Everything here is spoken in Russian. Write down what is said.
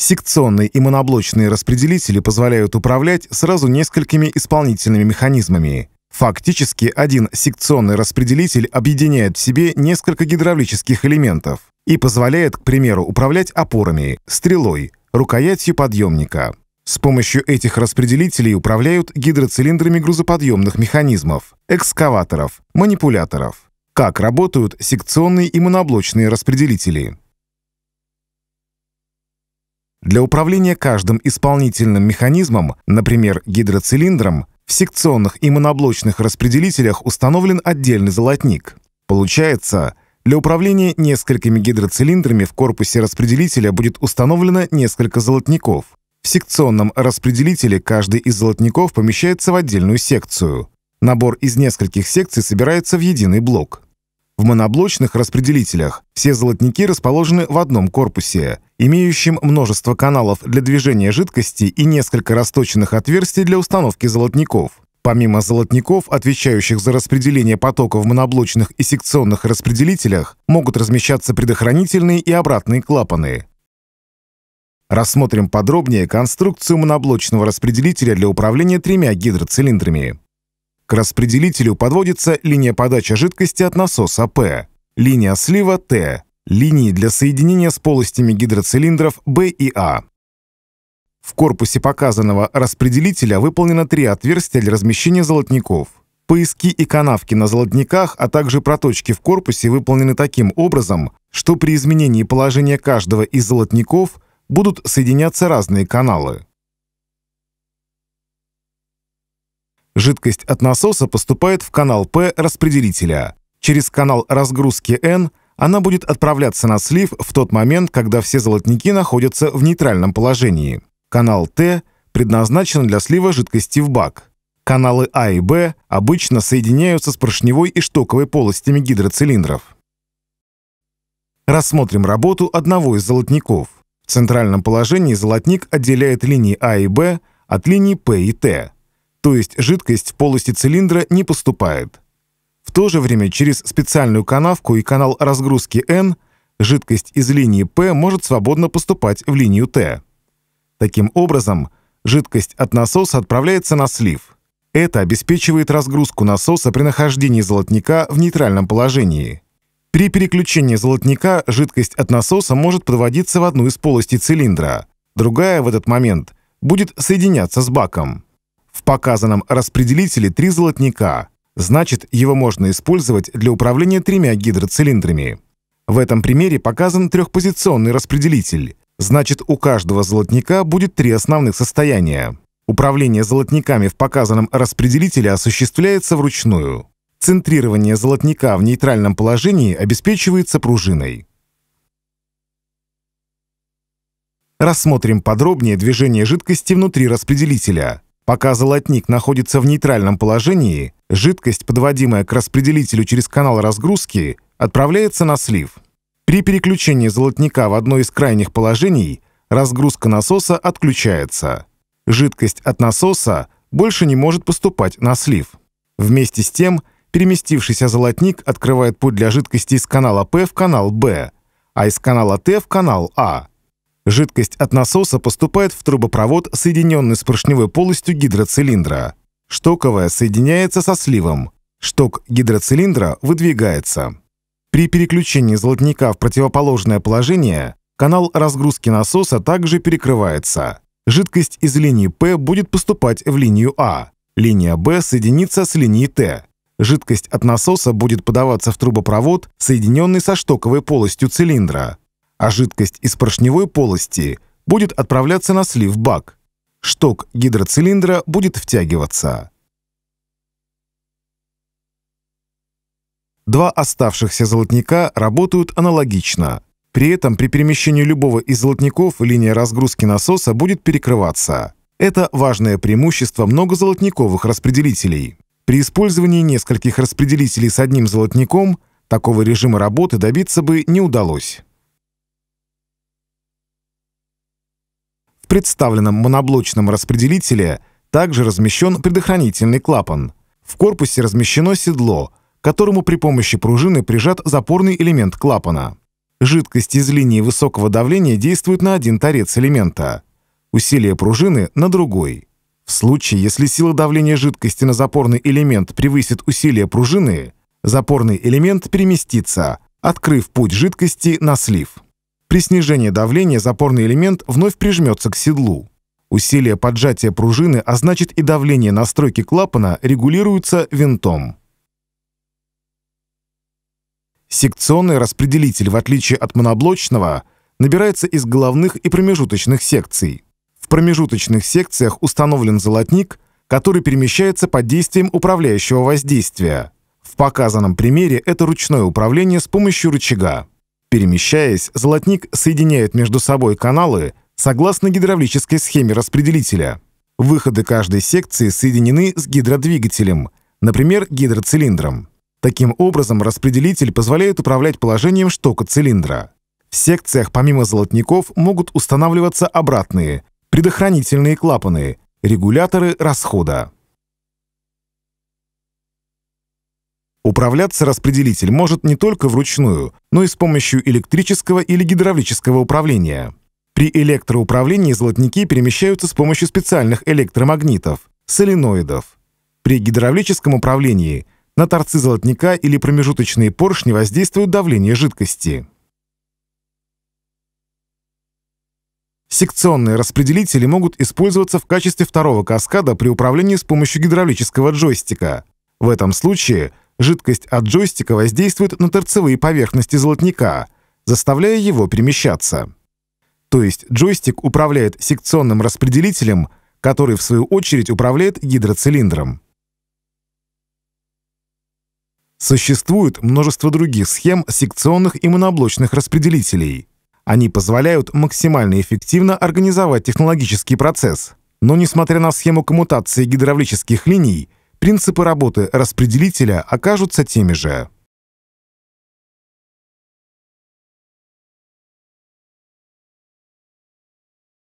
Секционные и моноблочные распределители позволяют управлять сразу несколькими исполнительными механизмами. Фактически один секционный распределитель объединяет в себе несколько гидравлических элементов и позволяет, к примеру, управлять опорами, стрелой, рукоятью подъемника. С помощью этих распределителей управляют гидроцилиндрами грузоподъемных механизмов, экскаваторов, манипуляторов. Как работают секционные и моноблочные распределители? Для управления каждым исполнительным механизмом, например, гидроцилиндром, в секционных и моноблочных распределителях установлен отдельный золотник. Получается, для управления несколькими гидроцилиндрами в корпусе распределителя будет установлено несколько золотников. В секционном распределителе каждый из золотников помещается в отдельную секцию. Набор из нескольких секций собирается в единый блок. В моноблочных распределителях все золотники расположены в одном корпусе, имеющим множество каналов для движения жидкости и несколько расточенных отверстий для установки золотников. Помимо золотников, отвечающих за распределение потока в моноблочных и секционных распределителях, могут размещаться предохранительные и обратные клапаны. Рассмотрим подробнее конструкцию моноблочного распределителя для управления тремя гидроцилиндрами. К распределителю подводится линия подачи жидкости от насоса P, линия слива T, линии для соединения с полостями гидроцилиндров B и А. В корпусе показанного распределителя выполнено три отверстия для размещения золотников. Пояски и канавки на золотниках, а также проточки в корпусе выполнены таким образом, что при изменении положения каждого из золотников будут соединяться разные каналы. Жидкость от насоса поступает в канал P распределителя. Через канал разгрузки N она будет отправляться на слив в тот момент, когда все золотники находятся в нейтральном положении. Канал Т предназначен для слива жидкости в бак. Каналы А и Б обычно соединяются с поршневой и штоковой полостями гидроцилиндров. Рассмотрим работу одного из золотников. В центральном положении золотник отделяет линии А и Б от линий П и Т. То есть жидкость в полости цилиндра не поступает. В то же время через специальную канавку и канал разгрузки N жидкость из линии P может свободно поступать в линию T. Таким образом, жидкость от насоса отправляется на слив. Это обеспечивает разгрузку насоса при нахождении золотника в нейтральном положении. При переключении золотника жидкость от насоса может подводиться в одну из полостей цилиндра, другая в этот момент будет соединяться с баком. В показанном распределителе три золотника Значит, его можно использовать для управления тремя гидроцилиндрами. В этом примере показан трехпозиционный распределитель. Значит, у каждого золотника будет три основных состояния. Управление золотниками в показанном распределителе осуществляется вручную. Центрирование золотника в нейтральном положении обеспечивается пружиной. Рассмотрим подробнее движение жидкости внутри распределителя. Пока золотник находится в нейтральном положении, Жидкость, подводимая к распределителю через канал разгрузки, отправляется на слив. При переключении золотника в одно из крайних положений разгрузка насоса отключается. Жидкость от насоса больше не может поступать на слив. Вместе с тем, переместившийся золотник открывает путь для жидкости из канала П в канал Б, а из канала Т в канал А. Жидкость от насоса поступает в трубопровод, соединенный с поршневой полостью гидроцилиндра. Штоковая соединяется со сливом. Шток гидроцилиндра выдвигается. При переключении золотника в противоположное положение канал разгрузки насоса также перекрывается. Жидкость из линии P будет поступать в линию А. Линия Б соединится с линией Т. Жидкость от насоса будет подаваться в трубопровод, соединенный со штоковой полостью цилиндра, а жидкость из поршневой полости будет отправляться на слив-бак. Шток гидроцилиндра будет втягиваться. Два оставшихся золотника работают аналогично. При этом при перемещении любого из золотников линия разгрузки насоса будет перекрываться. Это важное преимущество многозолотниковых распределителей. При использовании нескольких распределителей с одним золотником такого режима работы добиться бы не удалось. представленном моноблочном распределителе также размещен предохранительный клапан. В корпусе размещено седло, к которому при помощи пружины прижат запорный элемент клапана. Жидкость из линии высокого давления действует на один торец элемента, усилие пружины — на другой. В случае, если сила давления жидкости на запорный элемент превысит усилие пружины, запорный элемент переместится, открыв путь жидкости на слив. При снижении давления запорный элемент вновь прижмется к седлу. Усилие поджатия пружины, а значит и давление на настройки клапана регулируется винтом. Секционный распределитель, в отличие от моноблочного, набирается из головных и промежуточных секций. В промежуточных секциях установлен золотник, который перемещается под действием управляющего воздействия. В показанном примере это ручное управление с помощью рычага. Перемещаясь, золотник соединяет между собой каналы согласно гидравлической схеме распределителя. Выходы каждой секции соединены с гидродвигателем, например, гидроцилиндром. Таким образом, распределитель позволяет управлять положением штока цилиндра. В секциях помимо золотников могут устанавливаться обратные, предохранительные клапаны, регуляторы расхода. Управляться распределитель может не только вручную, но и с помощью электрического или гидравлического управления. При электроуправлении золотники перемещаются с помощью специальных электромагнитов – соленоидов. При гидравлическом управлении на торцы золотника или промежуточные поршни воздействует давление жидкости. Секционные распределители могут использоваться в качестве второго каскада при управлении с помощью гидравлического джойстика. В этом случае Жидкость от джойстика воздействует на торцевые поверхности золотника, заставляя его перемещаться. То есть джойстик управляет секционным распределителем, который в свою очередь управляет гидроцилиндром. Существует множество других схем секционных и моноблочных распределителей. Они позволяют максимально эффективно организовать технологический процесс. Но несмотря на схему коммутации гидравлических линий – Принципы работы распределителя окажутся теми же.